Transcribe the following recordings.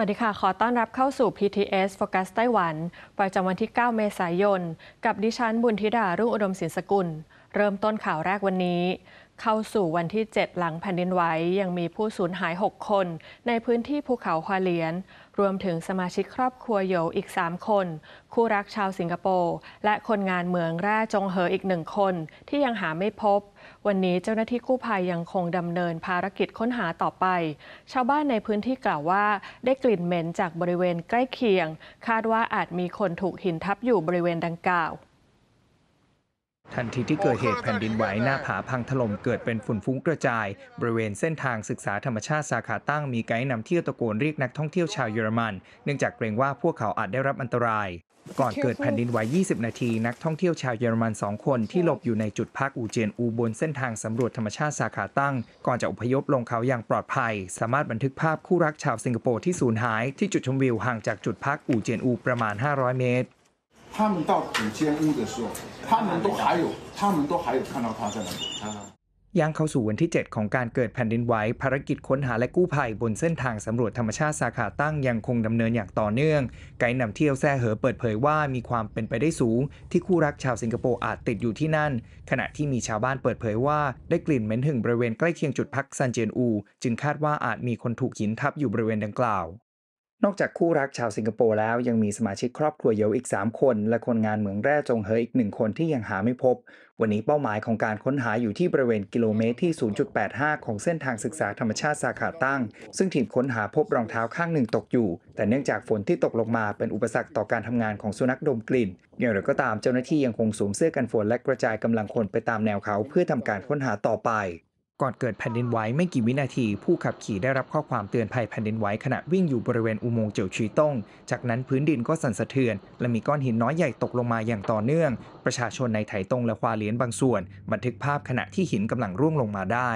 วัสดีค่ะ ขอต้อนรับเข้าสู่ PTS Focus ไต้หวันประจำวันที่ 9 เมษายน กับดิฉันบุญธิดา รุ่งอุดมศิลสกุลเริ่มต้นข่าวแรกวันนี้ เข้าสู่วันที่ 7 หลังแผ่นดินไหวยังมีผู้สูญหาย 6 คนในพื้นที่ภูเขาควาเลียน รวมถึงสมาชิกครอบครัวโยอีก 3 คน คู่รักชาวสิงคโปร์ และคนงานเมืองแร่จงเหออีกหนึ่งคน ที่ยังหาไม่พบ วันนี้เจ้าหน้าที่กู้ภัยยังคงดำเนินภารกิจค้นหาต่อไป ชาวบ้านในพื้นที่กล่าวว่า ได้กลิ่นเหม็นจากบริเวณใกล้เคียง คาดว่าอาจมีคนถูกหินทับอยู่บริเวณดังกล่าวทันทีที่เกิดเหตุแผ่นดินไหวหน้าผาพังถล่มเกิดเป็นฝุ่นฟุ้งกระจาย บริเวณเส้นทางศึกษาธรรมชาติสาขาตั้งมีไกด์นำเที่ยวตะโกนเรียกนักท่องเที่ยวชาวเยอรมันเนื่องจากเกรงว่าพวกเขาอาจได้รับอันตราย ก่อนเกิดแผ่นดินไหว 20 นาทีนักท่องเที่ยวชาวเยอรมัน 2 คนที่หลบอยู่ในจุดพักอูเจนอูบนเส้นทางสำรวจธรรมชาติสาขาตั้งก่อนจะอพยพลงเขาอย่างปลอดภัย สามารถบันทึกภาพคู่รักชาวสิงคโปร์ที่สูญหายที่จุดชมวิวห่างจากจุดพักอูเจนอูประมาณ 500 เมตร他们到主间屋的时候，他们都还有，他们都还有看到他在那里。ย่างเข้าสู่วันที่ 7 ของการเกิดแผ่นดินไหวภารกิจค้นหาและกู้ภัยบนเส้นทางสำรวจธรรมชาติสาขาตั้งยังคงดำเนินอย่างต่อเนื่องไกด์นำเที่ยวแซ่เหอเปิดเผยว่ามีความเป็นไปได้สูงที่คู่รักชาวสิงคโปร์อาจติดอยู่ที่นั่น ขณะที่มีชาวบ้านเปิดเผยว่าได้กลิ่นเหม็นหึ่งบริเวณใกล้เคียงจุดพักซันเจนอูจึงคาดว่าอาจมีคนถูกหินทับอยู่บริเวณดังกล่าวนอกจากคู่รักชาวสิงคโปร์แล้ว ยังมีสมาชิกครอบครัวเยาวอีก 3 คน และคนงานเหมืองแร่จงเฮออีกหนึ่งคนที่ยังหาไม่พบ วันนี้เป้าหมายของการค้นหาอยู่ที่บริเวณกิโลเมตรที่ 0.85 ของเส้นทางศึกษาธรรมชาติสาขาตั้ง ซึ่งทีมค้นหาพบรองเท้าข้างหนึ่งตกอยู่ แต่เนื่องจากฝนที่ตกลงมาเป็นอุปสรรคต่อการทำงานของสุนัขดมกลิ่นอย่างไรก็ตามเจ้าหน้าที่ยังคงสวมเสื้อกันฝนและกระจายกำลังคนไปตามแนวเขาเพื่อทำการค้นหาต่อไปก่อนเกิดแผ่นดินไหวไม่กี่วินาที ผู้ขับขี่ได้รับข้อความเตือนภัยแผ่นดินไหวขณะวิ่งอยู่บริเวณอุโมงค์เจียวชีต้งจากนั้นพื้นดินก็สั่นสะเทือน และมีก้อนหินน้อยใหญ่ตกลงมาอย่างต่อเนื่อง ประชาชนในไถตงและควาเลียนบางส่วนบันทึกภาพขณะที่หินกำลังร่วงลงมาได้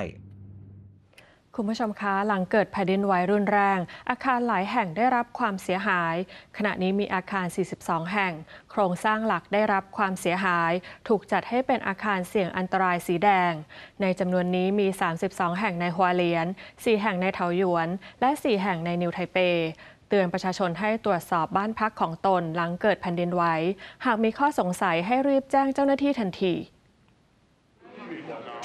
คุณผู้ชมคะ หลังเกิดแผ่นดินไหวรุนแรง อาคารหลายแห่งได้รับความเสียหาย ขณะนี้มีอาคาร 42 แห่ง โครงสร้างหลักได้รับความเสียหาย ถูกจัดให้เป็นอาคารเสี่ยงอันตรายสีแดง ในจำนวนนี้มี 32 แห่งในฮัวเลียน 4 แห่งในเทาหยวน และ 4 แห่งในนิวไทเป เตือนประชาชนให้ตรวจสอบบ้านพักของตนหลังเกิดแผ่นดินไหวหากมีข้อสงสัยให้รีบแจ้งเจ้าหน้าที่ทันที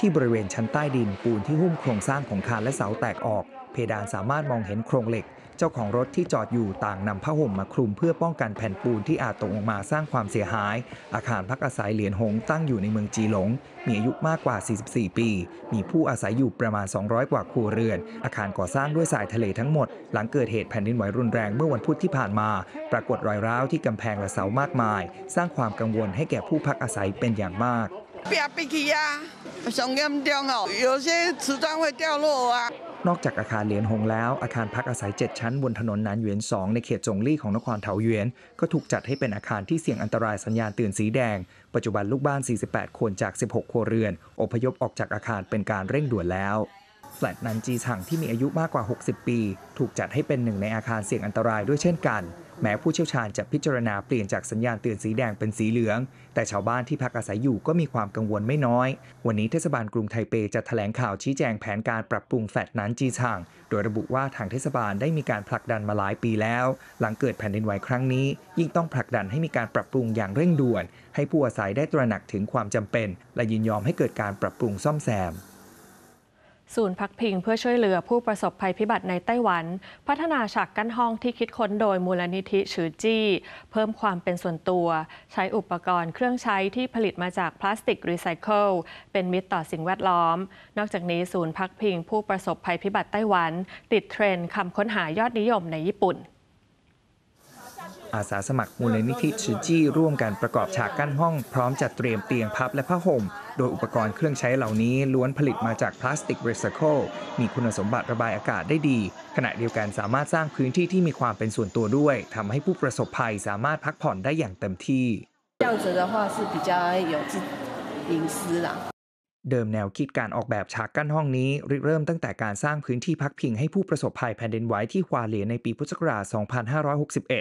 ที่บริเวณชั้นใต้ดินปูนที่หุ้มโครงสร้างของคานและเสาแตกออก เพดานสามารถมองเห็นโครงเหล็ก เจ้าของรถที่จอดอยู่ต่างนำผ้าห่มมาคลุมเพื่อป้องกันแผ่นปูนที่อาจตกลงมาสร้างความเสียหาย อาคารพักอาศัยเหรียญหงตั้งอยู่ในเมืองจีหลง มีอายุมากกว่า 44 ปี มีผู้อาศัยอยู่ประมาณ 200 กว่าครัวเรือน อาคารก่อสร้างด้วยสายทะเลทั้งหมดหลังเกิดเหตุแผ่นดินไหวรุนแรงเมื่อวันพุธที่ผ่านมา ปรากฏรอยร้าวที่กำแพงและเสามากมาย สร้างความกังวลให้แก่ผู้พักอาศัยเป็นอย่างมากเปียไปกี้ยาสองเยมเดียวเหรอ有些瓷砖会掉落啊นอกจากอาคารเหรียญหงแล้วอาคารพักอาศัย 7 ชั้นบนถนนนานเหวียน 2 ในเขตจงลี่ของนครเทาเยวนก็ถูกจัดให้เป็นอาคารที่เสี่ยงอันตรายสัญญาณเตือนสีแดง ปัจจุบันลูกบ้าน 48คนจาก 16 ครัวเรือน อพยพออกจากอาคารเป็นการเร่งด่วนแล้วแฟลตนันจีฉังที่มีอายุมากกว่า 60 ปี ถูกจัดให้เป็นหนึ่งในอาคารเสี่ยงอันตรายด้วยเช่นกันแม้ผู้เชี่ยวชาญจะพิจารณาเปลี่ยนจากสัญญาณเตือนสีแดงเป็นสีเหลือง แต่ชาวบ้านที่พักอาศัยอยู่ก็มีความกังวลไม่น้อย วันนี้เทศบาลกรุงไทเปจะถแถลงข่าวชี้แจงแผนการปรับปรุงแฟลตนั้นจีช่าง โดยระบุว่าทางเทศบาลได้มีการผลักดันมาหลายปีแล้ว หลังเกิดแผ่นดินไหวครั้งนี้ยิ่งต้องผลักดันให้มีการปรับปรุงอย่างเร่งด่วน ให้ผู้อาศัยได้ตระหนักถึงความจำเป็นและยินยอมให้เกิดการปรับปรุงซ่อมแซมศูนย์พักพิงเพื่อช่วยเหลือผู้ประสบภัยพิบัติในไต้หวัน พัฒนาฉากกั้นห้องที่คิดค้นโดยมูลนิธิชือจี้ เพิ่มความเป็นส่วนตัว ใช้อุปกรณ์เครื่องใช้ที่ผลิตมาจากพลาสติกรีไซเคิลเป็นมิตรต่อสิ่งแวดล้อม นอกจากนี้ ศูนย์พักพิงผู้ประสบภัยพิบัติไต้หวัน ติดเทรนด์คำค้นหายอดนิยมในญี่ปุ่นอาสาสมัครมูลนิธิชูจี้ ร่วมกันประกอบฉากกั้นห้องพร้อมจัดเตรียมเตียงพับและผ้าห่ม โดยอุปกรณ์เครื่องใช้เหล่านี้ล้วนผลิตมาจากพลาสติกรีไซเคิลมีคุณสมบัติระบายอากาศได้ดี ขณะเดียวกันสามารถสร้างพื้นที่ที่มีความเป็นส่วนตัวด้วย ทำให้ผู้ประสบภัยสามารถพักผ่อนได้อย่างเต็มที่เดิมแนวคิดการออกแบบฉากกั้นห้องนี้ริเริ่มตั้งแต่การสร้างพื้นที่พักพิงให้ผู้ประสบภัยแผ่นดินไหวที่ควาเหลียในปีพุทธศักราช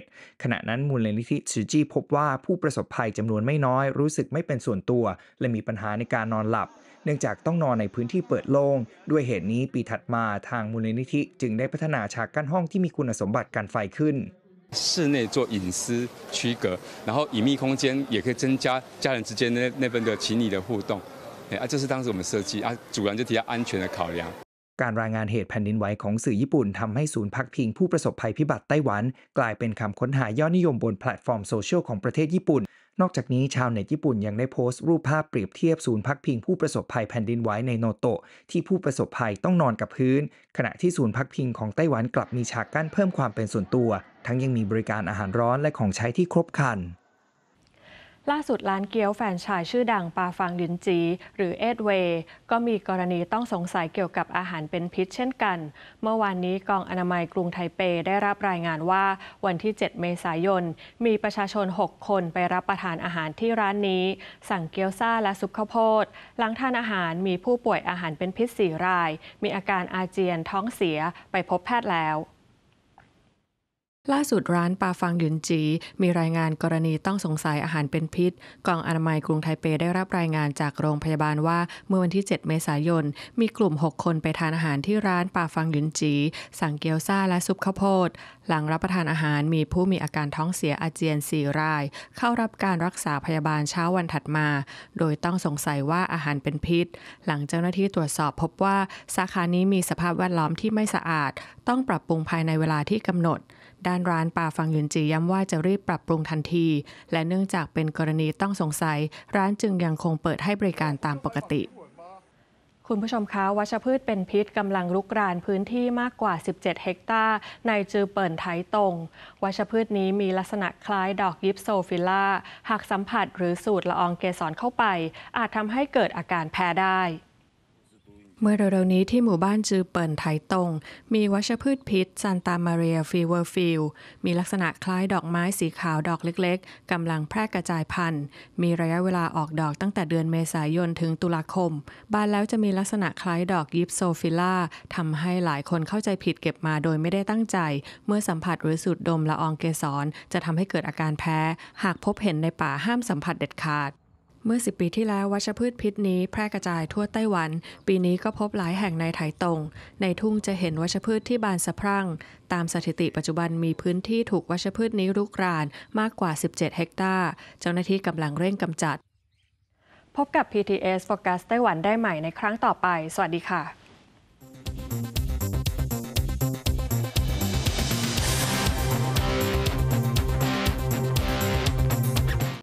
2561 ขณะนั้นมูลนิธิซูจีพบว่าผู้ประสบภัยจำนวนไม่น้อย รู้สึกไม่เป็นส่วนตัว และมีปัญหาในการนอนหลับ เนื่องจากต้องนอนในพื้นที่เปิดโลง่งด้วยเหตุนี้ปีถัดมาทางมูลนิธิจึงได้พัฒนาฉากกั้นห้องที่มีคุณสมบัติการไฟขึ้น室内做隐私区隔，然后隐秘空间也可以增加家人之间那那份的情侣的互动。哎啊，这是当时我们设计啊，主人就提到安全的考量。การรายงานเหตุแผ่นดินไหวของสื่อญี่ปุ่นทำให้ศูนย์พักพิงผู้ประสบภัยพิบัติไต้หวันกลายเป็นคำค้นหายอดนิยมบนแพลตฟอร์มโซเชียลของประเทศญี่ปุ่น นอกจากนี้ชาวเน็ตญี่ปุ่นยังได้โพสต์รูปภาพเปรียบเทียบศูนย์พักพิงผู้ประสบภัยแผ่นดินไหวในโนโตะที่ผู้ประสบภัยต้องนอนกับพื้น ขณะที่ศูนย์พักพิงของไต้หวันกลับมีฉากกั้นเพิ่มความเป็นส่วนตัว ทั้งยังมีบริการอาหารร้อนและของใช้ที่ครบครันล่าสุดร้านเกี๊ยวแฟนชายชื่อดังปาฟางดินจี หรือเอ็ดเวย์ก็มีกรณีต้องสงสัยเกี่ยวกับอาหารเป็นพิษเช่นกัน เมื่อวานนี้กองอนามัยกรุงไทเปได้รับรายงานว่าวันที่ 7 เมษายน มีประชาชน 6 คนไปรับประทานอาหารที่ร้านนี้ สั่งเกี๊ยวซ่าและซุปข้าวโพดหลังทานอาหารมีผู้ป่วยอาหารเป็นพิษ 4 ราย มีอาการอาเจียนท้องเสียไปพบแพทย์แล้วล่าสุดร้านปาฟังหยุนจี มีรายงานกรณีต้องสงสัยอาหารเป็นพิษกองอนามัยกรุงไทเปได้รับรายงานจากโรงพยาบาลว่าเมื่อวันที่ 7 เมษายนมีกลุ่ม 6 คนไปทานอาหารที่ร้านปาฟังหยุนจี สั่งเกี๊ยวซ่าและซุปข้าวโพดหลังรับประทานอาหารมีผู้มีอาการท้องเสียอาเจียน 4 ราย เข้ารับการรักษาพยาบาลเช้าวันถัดมา โดยต้องสงสัยว่าอาหารเป็นพิษ หลังเจ้าหน้าที่ตรวจสอบพบว่าสาขานี้มีสภาพแวดล้อมที่ไม่สะอาด ต้องปรับปรุงภายในเวลาที่กำหนดด้านร้านป่าฟังหยุนจีย้ำว่าจะรีบปรับปรุงทันที และเนื่องจากเป็นกรณีต้องสงสัย ร้านจึงยังคงเปิดให้บริการตามปกติ คุณผู้ชมคะ วัชพืชเป็นพิษกำลังลุกรานพื้นที่มากกว่า 17 เฮกตาร์ ในจือเปิ่นไทตงวัชพืชนี้มีลักษณะคล้ายดอกยิปโซฟิล่าหากสัมผัสหรือสูดละอองเกสรเข้าไป อาจทำให้เกิดอาการแพ้ได้เมื่อเร็วๆนี้ที่หมู่บ้านจือเปิ่นไถตรง มีวัชพืชพิษซันตามาเรียฟีเวอร์ฟิลมีลักษณะคล้ายดอกไม้สีขาวดอกเล็กๆ กำลังแพร่กระจายพันธุ์มีระยะเวลาออกดอกตั้งแต่เดือนเมษายนถึงตุลาคมบานแล้วจะมีลักษณะคล้ายดอกยิปโซฟิล่า ทำให้หลายคนเข้าใจผิดเก็บมาโดยไม่ได้ตั้งใจเมื่อสัมผัสหรือสูดดมละอองเกสรจะทำให้เกิดอาการแพ้ หากพบเห็นในป่าห้ามสัมผัสเด็ดขาดเมื่อ10ปีที่แล้ววัชพืชพิษนี้แพร่กระจายทั่วไต้หวัน ปีนี้ก็พบหลายแห่งในไถตงในทุ่งจะเห็นวัชพืชที่บานสะพรั่ง ตามสถิติปัจจุบันมีพื้นที่ถูกวัชพืชนี้รุกรานมากกว่า 17 เฮกตาร์ เจ้าหน้าที่กำลังเร่งกำจัด พบกับ PTS Focus ไต้หวันได้ใหม่ในครั้งต่อไป สวัสดีค่ะ